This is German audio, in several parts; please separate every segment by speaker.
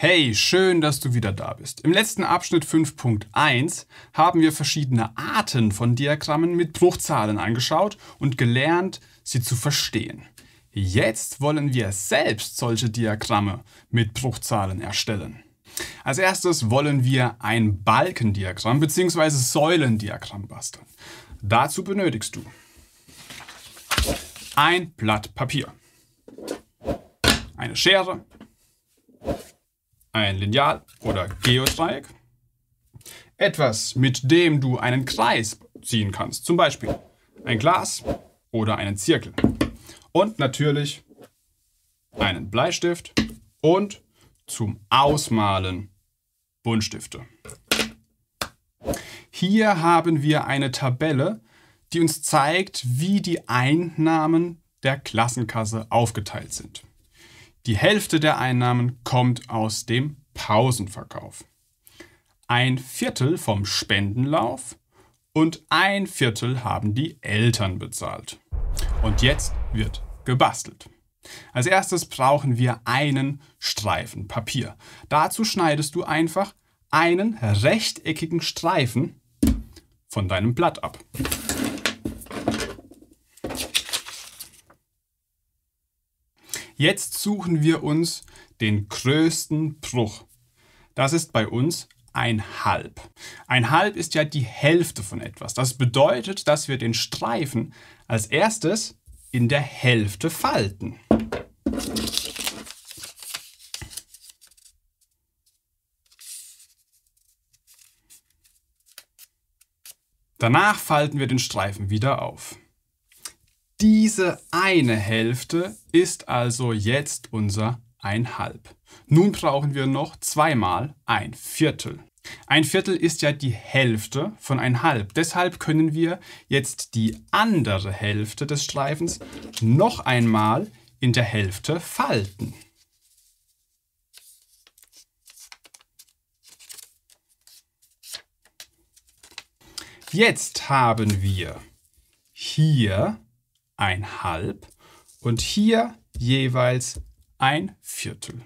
Speaker 1: Hey, schön, dass du wieder da bist. Im letzten Abschnitt 5.1 haben wir verschiedene Arten von Diagrammen mit Bruchzahlen angeschaut und gelernt, sie zu verstehen. Jetzt wollen wir selbst solche Diagramme mit Bruchzahlen erstellen. Als erstes wollen wir ein Balkendiagramm bzw. Säulendiagramm basteln. Dazu benötigst du ein Blatt Papier, eine Schere, ein Lineal oder Geodreieck. Etwas, mit dem du einen Kreis ziehen kannst, zum Beispiel ein Glas oder einen Zirkel. Und natürlich einen Bleistift und zum Ausmalen Buntstifte. Hier haben wir eine Tabelle, die uns zeigt, wie die Einnahmen der Klassenkasse aufgeteilt sind. Die Hälfte der Einnahmen kommt aus dem Pausenverkauf, ein Viertel vom Spendenlauf und ein Viertel haben die Eltern bezahlt. Und jetzt wird gebastelt. Als erstes brauchen wir einen Streifen Papier. Dazu schneidest du einfach einen rechteckigen Streifen von deinem Blatt ab. Jetzt suchen wir uns den größten Bruch. Das ist bei uns ein Halb. Ein Halb ist ja die Hälfte von etwas. Das bedeutet, dass wir den Streifen als erstes in der Hälfte falten. Danach falten wir den Streifen wieder auf. Diese eine Hälfte ist also jetzt unser Einhalb. Nun brauchen wir noch zweimal ein Viertel. Ein Viertel ist ja die Hälfte von ein Halb. Deshalb können wir jetzt die andere Hälfte des Streifens noch einmal in der Hälfte falten. Jetzt haben wir hier ein Halb und hier jeweils ein Viertel.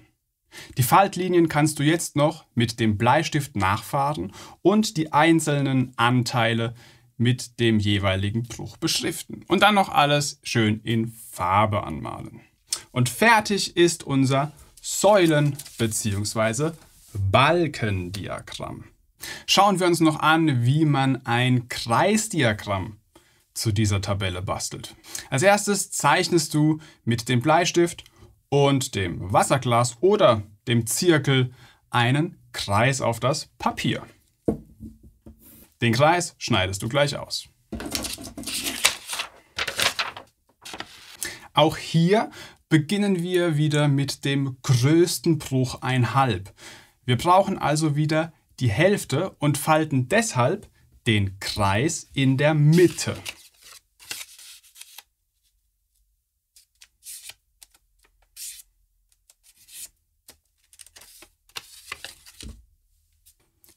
Speaker 1: Die Faltlinien kannst du jetzt noch mit dem Bleistift nachfahren und die einzelnen Anteile mit dem jeweiligen Bruch beschriften. Und dann noch alles schön in Farbe anmalen. Und fertig ist unser Säulen- bzw. Balkendiagramm. Schauen wir uns noch an, wie man ein Kreisdiagramm zu dieser Tabelle bastelt. Als erstes zeichnest du mit dem Bleistift und dem Wasserglas oder dem Zirkel einen Kreis auf das Papier. Den Kreis schneidest du gleich aus. Auch hier beginnen wir wieder mit dem größten Bruch einhalb. Wir brauchen also wieder die Hälfte und falten deshalb den Kreis in der Mitte.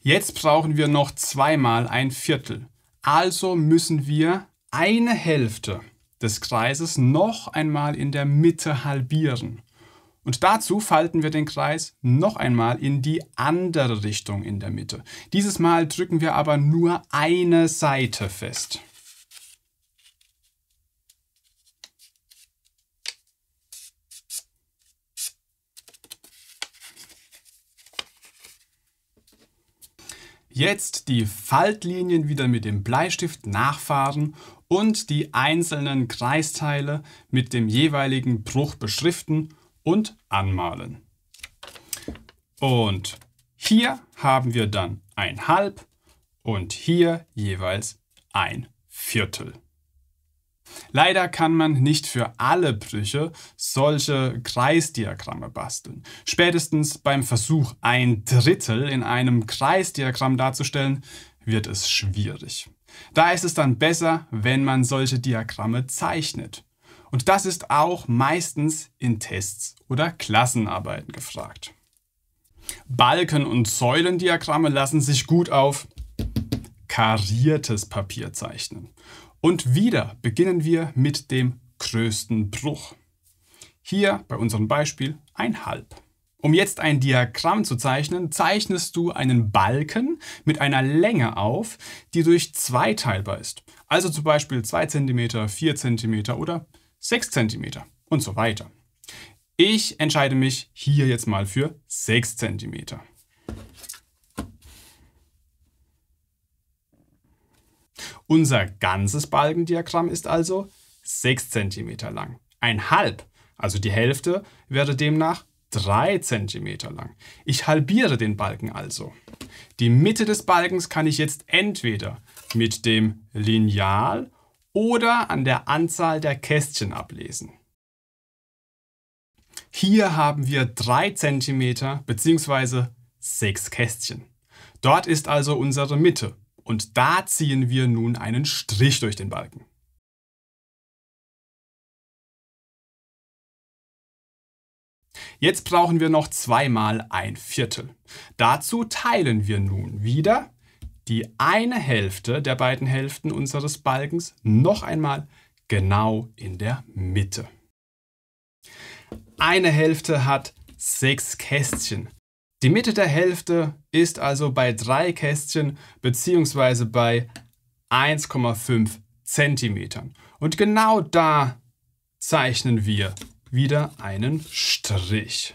Speaker 1: Jetzt brauchen wir noch zweimal ein Viertel. Also müssen wir eine Hälfte des Kreises noch einmal in der Mitte halbieren. Und dazu falten wir den Kreis noch einmal in die andere Richtung in der Mitte. Dieses Mal drücken wir aber nur eine Seite fest. Jetzt die Faltlinien wieder mit dem Bleistift nachfahren und die einzelnen Kreisteile mit dem jeweiligen Bruch beschriften und anmalen. Und hier haben wir dann ein Halb und hier jeweils ein Viertel. Leider kann man nicht für alle Brüche solche Kreisdiagramme basteln. Spätestens beim Versuch, ein Drittel in einem Kreisdiagramm darzustellen, wird es schwierig. Da ist es dann besser, wenn man solche Diagramme zeichnet. Und das ist auch meistens in Tests oder Klassenarbeiten gefragt. Balken- und Säulendiagramme lassen sich gut auf kariertes Papier zeichnen. Und wieder beginnen wir mit dem größten Bruch. Hier bei unserem Beispiel ein Halb. Um jetzt ein Diagramm zu zeichnen, zeichnest du einen Balken mit einer Länge auf, die durch zwei teilbar ist. Also zum Beispiel 2 cm, 4 cm oder 6 cm und so weiter. Ich entscheide mich hier jetzt mal für 6 cm. Unser ganzes Balkendiagramm ist also 6 cm lang. Ein Halb, also die Hälfte, wäre demnach 3 cm lang. Ich halbiere den Balken also. Die Mitte des Balkens kann ich jetzt entweder mit dem Lineal oder an der Anzahl der Kästchen ablesen. Hier haben wir 3 cm bzw. 6 Kästchen. Dort ist also unsere Mitte und da ziehen wir nun einen Strich durch den Balken. Jetzt brauchen wir noch zweimal ein Viertel. Dazu teilen wir nun wieder die eine Hälfte der beiden Hälften unseres Balkens noch einmal genau in der Mitte. Eine Hälfte hat sechs Kästchen. Die Mitte der Hälfte ist also bei drei Kästchen bzw. bei 1,5 Zentimetern. Und genau da zeichnen wir wieder einen Strich.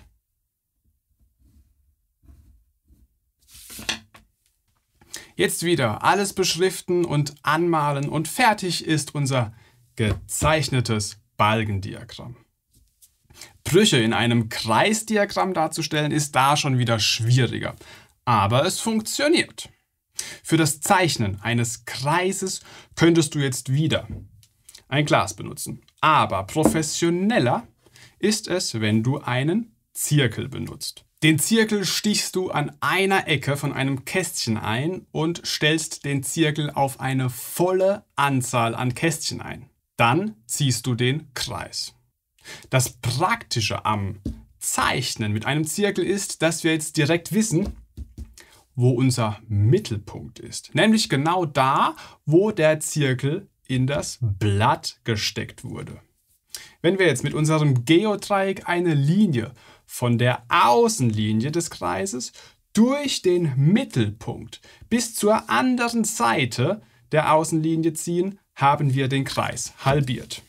Speaker 1: Jetzt wieder alles beschriften und anmalen und fertig ist unser gezeichnetes Balkendiagramm. Brüche in einem Kreisdiagramm darzustellen, ist da schon wieder schwieriger. Aber es funktioniert. Für das Zeichnen eines Kreises könntest du jetzt wieder ein Glas benutzen. Aber professioneller ist es, wenn du einen Zirkel benutzt. Den Zirkel stichst du an einer Ecke von einem Kästchen ein und stellst den Zirkel auf eine volle Anzahl an Kästchen ein. Dann ziehst du den Kreis. Das Praktische am Zeichnen mit einem Zirkel ist, dass wir jetzt direkt wissen, wo unser Mittelpunkt ist. Nämlich genau da, wo der Zirkel in das Blatt gesteckt wurde. Wenn wir jetzt mit unserem Geodreieck eine Linie von der Außenlinie des Kreises durch den Mittelpunkt bis zur anderen Seite der Außenlinie ziehen, haben wir den Kreis halbiert.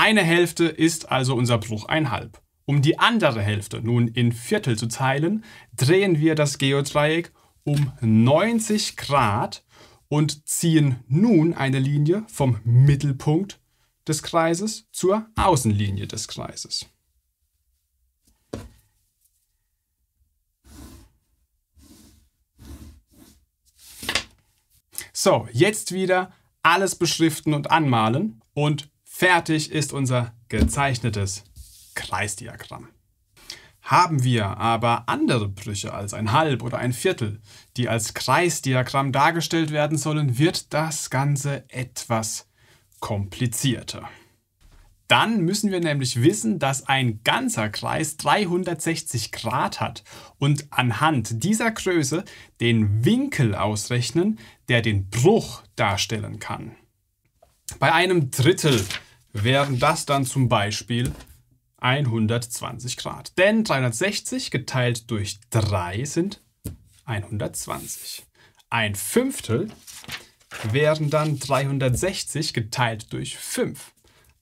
Speaker 1: Eine Hälfte ist also unser Bruch einhalb. Um die andere Hälfte nun in Viertel zu teilen, drehen wir das Geodreieck um 90 Grad und ziehen nun eine Linie vom Mittelpunkt des Kreises zur Außenlinie des Kreises. So, jetzt wieder alles beschriften und anmalen und Fertig ist unser gezeichnetes Kreisdiagramm. Haben wir aber andere Brüche als ein Halb oder ein Viertel, die als Kreisdiagramm dargestellt werden sollen, wird das Ganze etwas komplizierter. Dann müssen wir nämlich wissen, dass ein ganzer Kreis 360 Grad hat und anhand dieser Größe den Winkel ausrechnen, der den Bruch darstellen kann. Bei einem Drittel wären das dann zum Beispiel 120 Grad. Denn 360 geteilt durch 3 sind 120. Ein Fünftel wären dann 360 geteilt durch 5,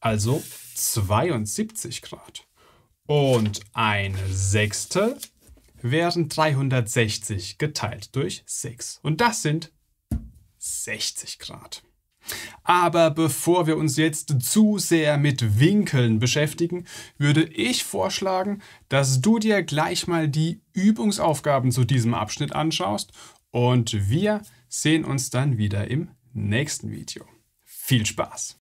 Speaker 1: also 72 Grad. Und ein Sechstel wären 360 geteilt durch 6. Und das sind 60 Grad. Aber bevor wir uns jetzt zu sehr mit Winkeln beschäftigen, würde ich vorschlagen, dass du dir gleich mal die Übungsaufgaben zu diesem Abschnitt anschaust und wir sehen uns dann wieder im nächsten Video. Viel Spaß!